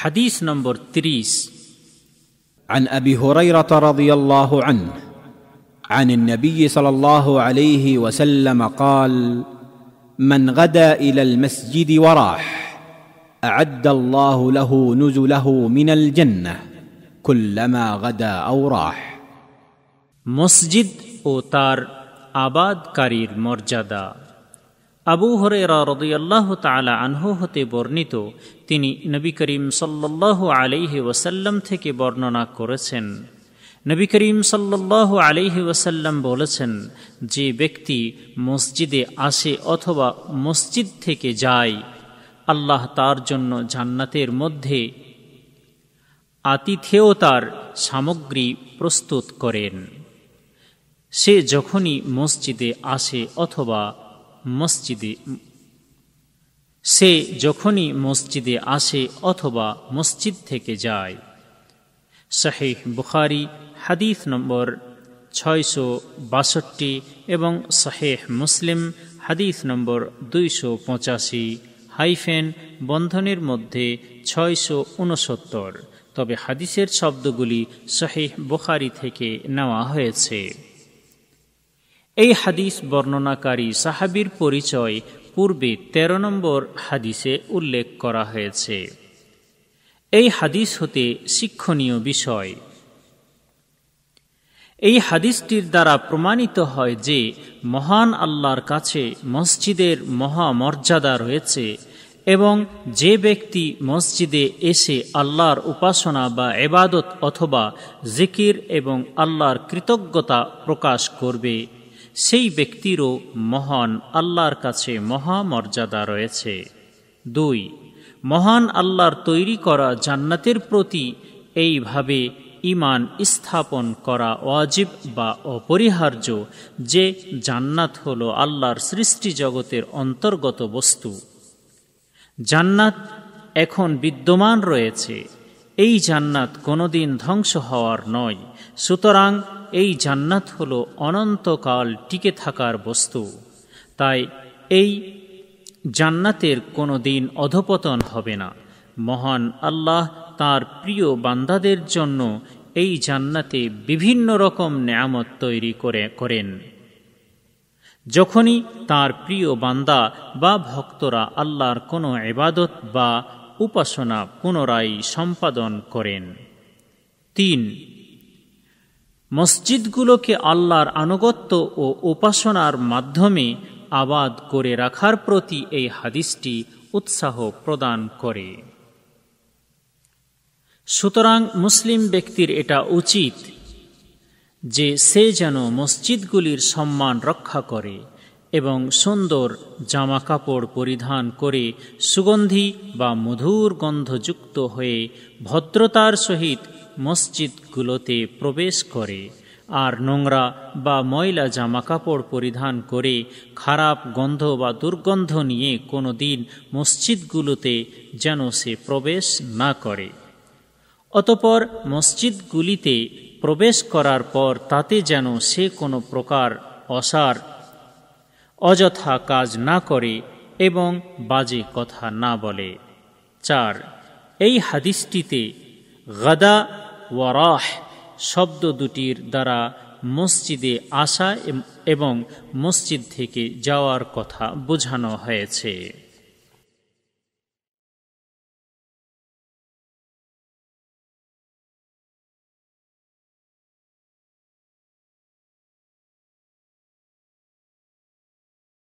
حديث نمبر تريس عن أبي هريرة رضي الله عنه عن النبي صلى الله عليه وسلم قال من غدا إلى المسجد وراح أعد الله له نزله من الجنة كلما غدا أو راح مسجد أوتار آباد আবাদকারীর মর্যাদা আবু হরেরা রদুয়াল্লাহ তালা আনহু হতে বর্ণিত তিনি নবী করিম সাল্লাহ আলিহি ওয়াসাল্লাম থেকে বর্ণনা করেছেন নবী করিম সাল্লাহ আলিহি ওয়াসাল্লাম বলেছেন যে ব্যক্তি মসজিদে আসে অথবা মসজিদ থেকে যায় আল্লাহ তার জন্য জান্নাতের মধ্যে আতিথেয়তার সামগ্রী প্রস্তুত করেন সে যখনই মসজিদে আসে অথবা মসজিদে সে যখনই মসজিদে আসে অথবা মসজিদ থেকে যায় শাহেহ বুখারি হাদিফ নম্বর ছয়শো বাষট্টি এবং শাহেহ মুসলিম হাদিফ নম্বর দুইশো পঁচাশি হাইফেন বন্ধনের মধ্যে ছয়শো উনসত্তর তবে হাদিসের শব্দগুলি শাহেহ বুখারি থেকে নেওয়া হয়েছে এই হাদিস বর্ণনাকারী সাহাবির পরিচয় পূর্বে ১৩ নম্বর হাদিসে উল্লেখ করা হয়েছে এই হাদিস হতে শিক্ষণীয় বিষয় এই হাদিসটির দ্বারা প্রমাণিত হয় যে মহান আল্লাহর কাছে মসজিদের মহামর্যাদা রয়েছে এবং যে ব্যক্তি মসজিদে এসে আল্লাহর উপাসনা বা এবাদত অথবা জিকির এবং আল্লাহর কৃতজ্ঞতা প্রকাশ করবে সেই ব্যক্তিরও মহান আল্লাহর কাছে মহামর্যাদা রয়েছে দুই মহান আল্লাহর তৈরি করা জান্নাতের প্রতি এইভাবে ইমান স্থাপন করা অজীব বা অপরিহার্য যে জান্নাত হল আল্লাহর সৃষ্টি জগতের অন্তর্গত বস্তু জান্নাত এখন বিদ্যমান রয়েছে এই জান্নাত কোনোদিন ধ্বংস হওয়ার নয় সুতরাং এই জান্নাত হল অনন্তকাল টিকে থাকার বস্তু তাই এই জান্নাতের কোনো দিন অধপতন হবে না মহান আল্লাহ তার প্রিয় বান্দাদের জন্য এই জান্নাতে বিভিন্ন রকম নেয়ামত তৈরি করে করেন যখনই তার প্রিয় বান্দা বা ভক্তরা আল্লাহর কোনো এবাদত বা উপাসনা পুনরায় সম্পাদন করেন তিন মসজিদগুলোকে আল্লাহর আনুগত্য ও উপাসনার মাধ্যমে আবাদ করে রাখার প্রতি এই হাদিসটি উৎসাহ প্রদান করে সুতরাং মুসলিম ব্যক্তির এটা উচিত যে সে যেন মসজিদগুলির সম্মান রক্ষা করে এবং সুন্দর জামা কাপড় পরিধান করে সুগন্ধি বা মধুর গন্ধযুক্ত হয়ে ভদ্রতার সহিত মসজিদগুলোতে প্রবেশ করে আর নোংরা বা ময়লা জামাকাপড় পরিধান করে খারাপ গন্ধ বা দুর্গন্ধ নিয়ে কোনো দিন মসজিদগুলোতে যেন সে প্রবেশ না করে অতপর মসজিদগুলিতে প্রবেশ করার পর তাতে যেন সে কোনো প্রকার অসার অযথা কাজ না করে এবং বাজে কথা না বলে চার এই হাদিসটিতে গাদা ওয়ারাহ শব্দ দুটির দ্বারা মসজিদে আসা এবং মসজিদ থেকে যাওয়ার কথা বোঝানো হয়েছে